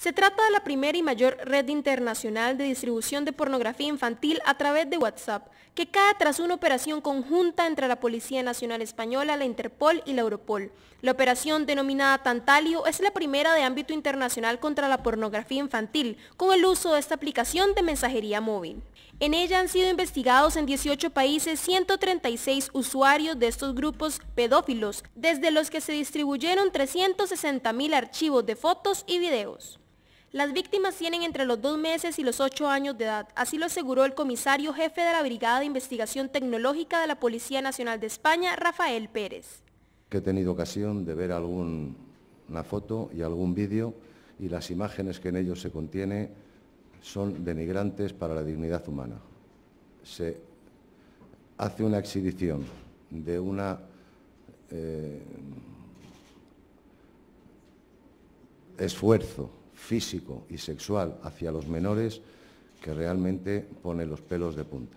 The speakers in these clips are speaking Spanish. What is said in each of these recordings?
Se trata de la primera y mayor red internacional de distribución de pornografía infantil a través de WhatsApp, que cae tras una operación conjunta entre la Policía Nacional Española, la Interpol y la Europol. La operación denominada Tantalio es la primera de ámbito internacional contra la pornografía infantil, con el uso de esta aplicación de mensajería móvil. En ella han sido investigados en 18 países 136 usuarios de estos grupos pedófilos, desde los que se distribuyeron 360.000 archivos de fotos y videos. Las víctimas tienen entre los dos meses y los ocho años de edad, así lo aseguró el comisario jefe de la Brigada de Investigación Tecnológica de la Policía Nacional de España, Rafael Pérez. he tenido ocasión de ver alguna foto y algún vídeo y las imágenes que en ellos se contienen son denigrantes para la dignidad humana. Se hace una exhibición de una eh, esfuerzo físico y sexual hacia los menores que realmente pone los pelos de punta.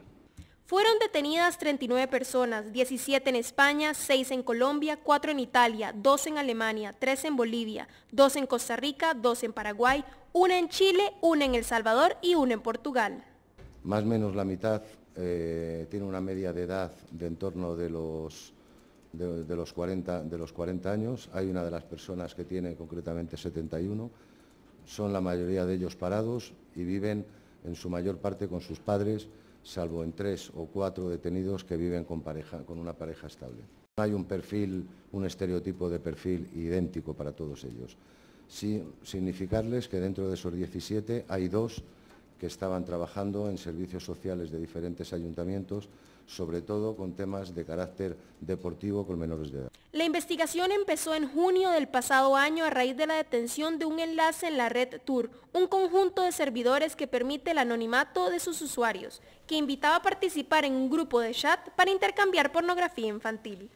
Fueron detenidas 39 personas, 17 en España, 6 en Colombia, 4 en Italia, 2 en Alemania, 3 en Bolivia, 2 en Costa Rica, 2 en Paraguay, 1 en Chile, 1 en El Salvador y 1 en Portugal. Más o menos la mitad eh, tiene una media de edad de en torno de los, los 40, de los 40 años. Hay una de las personas que tiene concretamente 71 son la mayoría de ellos parados y viven en su mayor parte con sus padres, salvo en tres o cuatro detenidos que viven con, pareja, con una pareja estable. No hay un perfil, un estereotipo de perfil idéntico para todos ellos. significarles que dentro de esos 17 hay dos que estaban trabajando en servicios sociales de diferentes ayuntamientos, sobre todo con temas de carácter deportivo con menores de edad. La investigación empezó en junio del pasado año a raíz de la detención de un enlace en la red Tour, un conjunto de servidores que permite el anonimato de sus usuarios, que invitaba a participar en un grupo de chat para intercambiar pornografía infantil.